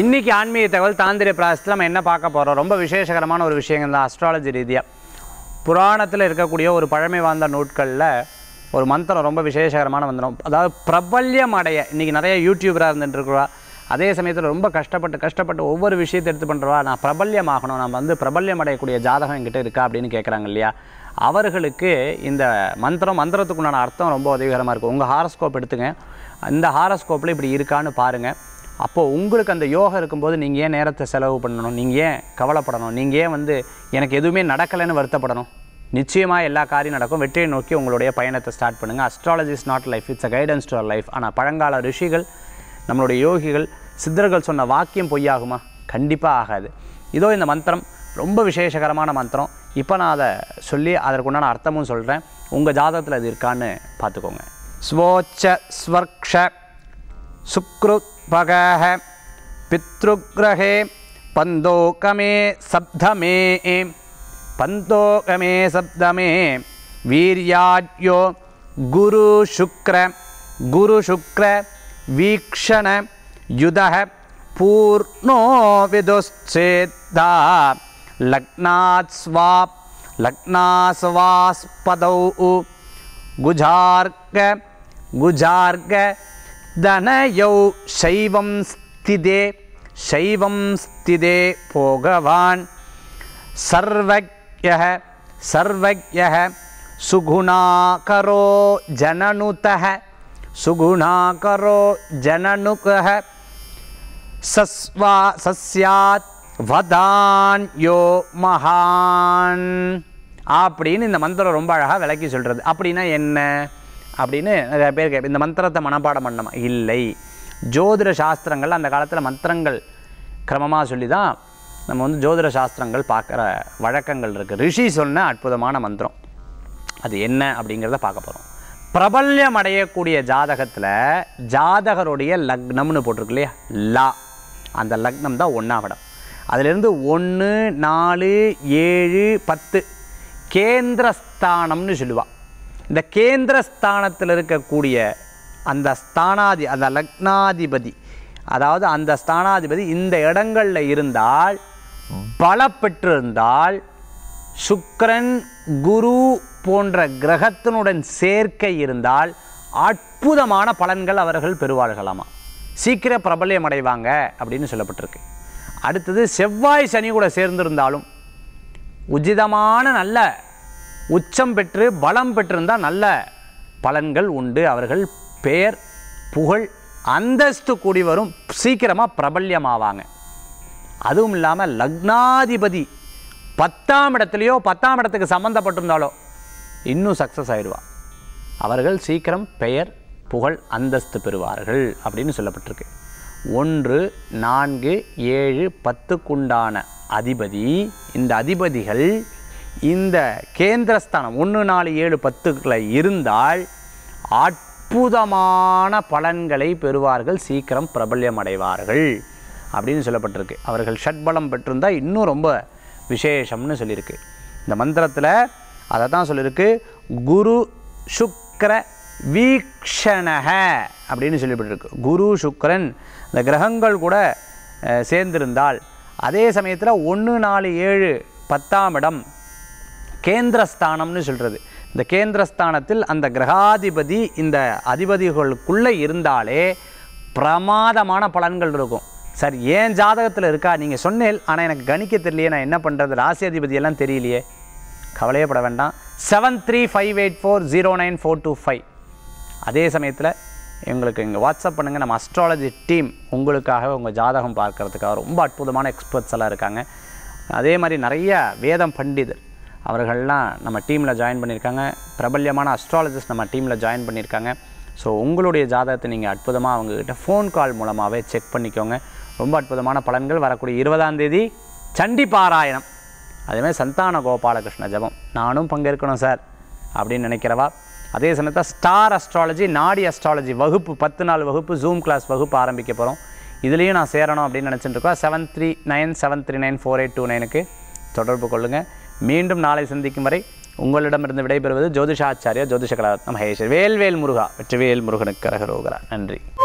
இன்றைக்கி ஆன்மீக தகவல் தாந்திரிய பிராசத்தில் நம்ம என்ன பார்க்க போகிறோம் ரொம்ப விசேஷகரமான ஒரு விஷயங்கள் தான் அஸ்ட்ராலஜி ரீதியாக புராணத்தில் இருக்கக்கூடிய ஒரு பழமை வாழ்ந்த நூட்களில் ஒரு மந்திரம் ரொம்ப விசேஷகரமான மந்திரம் அதாவது பிரபல்யம் அடைய இன்றைக்கி நிறைய யூடியூபராக இருந்துட்டுருக்குறா அதே சமயத்தில் ரொம்ப கஷ்டப்பட்டு கஷ்டப்பட்டு ஒவ்வொரு விஷயத்தை எடுத்து பண்ணுறவா நான் பிரபல்யம் ஆகணும் நம்ம வந்து பிரபல்யம் அடையக்கூடிய ஜாதகம் என்கிட்ட இருக்கா அப்படின்னு கேட்குறாங்க இல்லையா அவர்களுக்கு இந்த மந்திரம் மந்திரத்துக்குண்டான அர்த்தம் ரொம்ப உதவிகரமாக இருக்கும் உங்கள் ஹாரஸ்கோப் எடுத்துங்க இந்த ஹாரஸ்கோப்பில் இப்படி இருக்கான்னு பாருங்கள் அப்போது உங்களுக்கு அந்த யோகம் இருக்கும்போது நீங்கள் ஏன் நேரத்தை செலவு பண்ணணும் நீங்கள் ஏன் கவலைப்படணும் நீங்கள் ஏன் வந்து எனக்கு எதுவுமே நடக்கலைன்னு வருத்தப்படணும் நிச்சயமாக எல்லா காரியம் நடக்கும் வெற்றியை நோக்கி உங்களுடைய பயணத்தை ஸ்டார்ட் பண்ணுங்கள் astrology is not life it's a guidance to our life ஆனால் பழங்கால ரிஷிகள் நம்மளுடைய யோகிகள் சித்தர்கள் சொன்ன வாக்கியம் பொய்யாகுமா கண்டிப்பாக ஆகாது இதோ இந்த மந்திரம் ரொம்ப விசேஷகரமான மந்திரம் இப்போ நான் அதை சொல்லி அதற்குண்டான அர்த்தமும் சொல்கிறேன் உங்கள் ஜாதகத்தில் அது இருக்கான்னு பார்த்துக்கோங்க ஸ்வோச்ச ஸ்வர்க்ஷ सुकृपगः पितृग्रहे पन्दोकमे सप्तमे पन्दोकमे सप्तमे वीर्याज्ञो गुरुशुक्र गुरुशुक्र वीक्षण युधः पूर्णो विदुश्चेदा लग्नास्वाप् लक्नास्वास्पदौ गुजार्क தனயௌ சைவம் ஸ்திதே சைவம் ஸ்திதே போகவான் சுகுணா கரோ சுகுணாகரோ சுகுணா சுகுணாகரோ ஜனனுக சஸ்வா சஸ்யாத் வதான் யோ மகான் அப்படின்னு இந்த மந்திரம் ரொம்ப அழகாக விளக்கி சொல்கிறது அப்படின்னா என்ன அப்படின்னு நிறைய பேர் கேட்பேன் இந்த மந்திரத்தை மனப்பாடம் பண்ணமா இல்லை ஜோதிட சாஸ்திரங்கள் அந்த காலத்தில் மந்திரங்கள் கிரமமாக சொல்லி தான் நம்ம வந்து ஜோதிட சாஸ்திரங்கள் பார்க்குற வழக்கங்கள் இருக்குது ரிஷி சொன்ன அற்புதமான மந்திரம் அது என்ன அப்படிங்கிறத பார்க்க போகிறோம் பிரபல்யம் அடையக்கூடிய ஜாதகத்தில் ஜாதகருடைய லக்னம்னு போட்டிருக்கு இல்லையா லா அந்த லக்னம் தான் ஒன்றாவிடம் அதிலிருந்து ஒன்று நாலு ஏழு பத்து கேந்திரஸ்தானம்னு சொல்லுவாள் இந்த கேந்திரஸ்தானத்தில் இருக்கக்கூடிய அந்த ஸ்தானாதி அந்த லக்னாதிபதி அதாவது அந்த ஸ்தானாதிபதி இந்த இடங்களில் இருந்தால் பலப்பெற்றிருந்தால் சுக்கரன் குரு போன்ற கிரகத்தினுடன் சேர்க்கை இருந்தால் அற்புதமான பலன்கள் அவர்கள் பெறுவார்களாமா சீக்கிர பிரபலியம் அடைவாங்க அப்படின்னு சொல்லப்பட்டிருக்கு அடுத்தது செவ்வாய் சனி கூட சேர்ந்திருந்தாலும் உச்சிதமான நல்ல உச்சம் பெற்று பலம் பெற்றிருந்தால் நல்ல பலன்கள் உண்டு அவர்கள் பெயர் புகழ் அந்தஸ்து கூடி வரும் சீக்கிரமாக பிரபல்யமாவாங்க அதுவும் இல்லாமல் லக்னாதிபதி பத்தாம் இடத்துலையோ பத்தாம் இடத்துக்கு சம்மந்தப்பட்டிருந்தாலோ இன்னும் சக்ஸஸ் ஆயிடுவான் அவர்கள் சீக்கிரம் பெயர் புகழ் அந்தஸ்து பெறுவார்கள் அப்படின்னு சொல்லப்பட்டிருக்கு ஒன்று நான்கு ஏழு பத்துக்குண்டான அதிபதி இந்த அதிபதிகள் இந்த கேந்திரஸ்தானம் ஒன்று நாலு ஏழு பத்துக்களை இருந்தால் அற்புதமான பலன்களை பெறுவார்கள் சீக்கிரம் பிரபல்யம் அடைவார்கள் அப்படின்னு சொல்லப்பட்டிருக்கு அவர்கள் ஷட்பலம் பெற்றிருந்தால் இன்னும் ரொம்ப விசேஷம்னு சொல்லியிருக்கு இந்த மந்திரத்தில் அதை தான் சொல்லியிருக்கு குரு சுக்கர வீக்ஷணக அப்படின்னு சொல்லிவிட்டுருக்கு குரு சுக்கரன் இந்த கிரகங்கள் கூட சேர்ந்திருந்தால் அதே சமயத்தில் ஒன்று நாலு ஏழு பத்தாம் இடம் கேந்திரஸ்தானம்னு சொல்கிறது இந்த கேந்திரஸ்தானத்தில் அந்த கிரகாதிபதி இந்த அதிபதிகளுக்குள்ளே இருந்தாலே பிரமாதமான பலன்கள் இருக்கும் சார் ஏன் ஜாதகத்தில் இருக்கா நீங்கள் சொன்னேன் ஆனால் எனக்கு கணிக்க தெரியலையே நான் என்ன பண்ணுறது ராசி அதிபதியெல்லாம் தெரியலையே கவலையே பட வேண்டாம் seven three five eight four zero nine four two five அதே சமயத்தில் எங்களுக்கு இங்கே வாட்ஸ்அப் பண்ணுங்கள் நம்ம அஸ்ட்ராலஜி டீம் உங்களுக்காக உங்கள் ஜாதகம் பார்க்குறதுக்காக ரொம்ப அற்புதமான எக்ஸ்பர்ட்ஸ் எல்லாம் இருக்காங்க அதே மாதிரி நிறைய வேதம் பண்டிதர் அவர்கள்லாம் நம்ம டீமில் ஜாயின் பண்ணியிருக்காங்க பிரபல்யமான அஸ்ட்ராலஜிஸ்ட் நம்ம டீமில் ஜாயின் பண்ணியிருக்காங்க ஸோ உங்களுடைய ஜாதகத்தை நீங்கள் அற்புதமாக அவங்கக்கிட்ட ஃபோன் கால் மூலமாகவே செக் பண்ணிக்கோங்க ரொம்ப அற்புதமான பலன்கள் வரக்கூடிய இருபதாம் தேதி சண்டி பாராயணம் அதேமாதிரி சந்தான கோபாலகிருஷ்ண ஜபம் நானும் பங்கேற்கணும் சார் அப்படின்னு நினைக்கிறவா அதே சமயத்தில் ஸ்டார் அஸ்ட்ராலஜி நாடி அஸ்ட்ராலஜி வகுப்பு பத்து நாள் வகுப்பு ஜூம் கிளாஸ் வகுப்பு ஆரம்பிக்க போகிறோம் இதுலேயும் நான் சேரணும் அப்படின்னு நினச்சிட்டு இருக்கோம் seven three nine seven three nine four eight two நைனுக்கு தொடர்பு கொள்ளுங்கள் மீண்டும் நாளை சந்திக்கும் வரை உங்களிடமிருந்து விடைபெறுவது ஜோதிஷாச்சாரியா ஜோதிஷ கலாரத்ன மகேஷ் வேல்வேல் முருகா வெற்றிவேல் முருகனுக்கு கரகரோகரா நன்றி